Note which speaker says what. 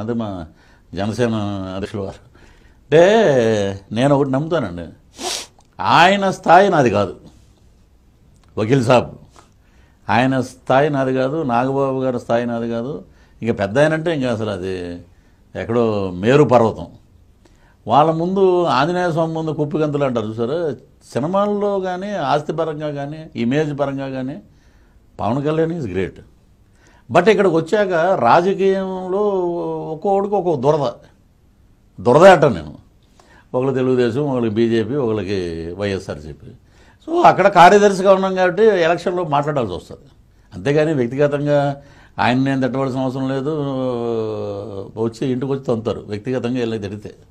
Speaker 1: అదే మా జనసేన అధ్యక్షుల వారు అంటే నేను ఒకటి నమ్ముతానండి ఆయన స్థాయి నాది కాదు వకీల్ సాబ్ ఆయన స్థాయి నాది కాదు నాగబాబు గారి స్థాయి నాది కాదు ఇంకా పెద్ద ఆయనంటే ఇంకా అసలు అది ఎక్కడో మేరు పర్వతం వాళ్ళ ముందు ఆంజనేయ స్వామి ముందు కుప్పిగంతులు అంటారు చూసారు సినిమాల్లో కానీ ఆస్తి పరంగా కానీ ఇమేజ్ పరంగా కానీ Pawan Kalyan is great but ఇక్కడికి వచ్చాక రాజకీయంలో ఒక్కొక్కడికి ఒక్కొక్క దురద దురద అంటాను నేను ఒకళ్ళు తెలుగుదేశం ఒకళ్ళకి బీజేపీ ఒకళ్ళకి చెప్పి సో అక్కడ కార్యదర్శిగా ఉన్నాం కాబట్టి ఎలక్షన్లో మాట్లాడాల్సి వస్తుంది అంతేగాని వ్యక్తిగతంగా ఆయన నేను తిట్టవలసిన అవసరం లేదు వచ్చి ఇంటికి వచ్చి తంతారు వ్యక్తిగతంగా వెళ్ళి తిడితే